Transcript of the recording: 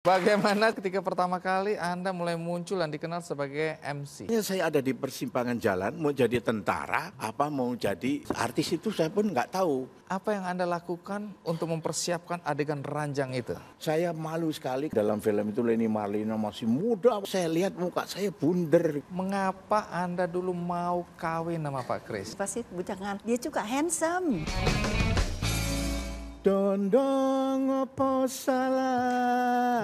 Bagaimana ketika pertama kali Anda mulai muncul dan dikenal sebagai MC? Ya, saya ada di persimpangan jalan, mau jadi tentara, apa mau jadi artis itu saya pun nggak tahu. Apa yang Anda lakukan untuk mempersiapkan adegan ranjang itu? Saya malu sekali dalam film itu Leni Marlina masih muda. Saya lihat muka saya bunder. Mengapa Anda dulu mau kawin sama Pak Kris? Pasti bujangan. Dia juga handsome. Dondong apa salah?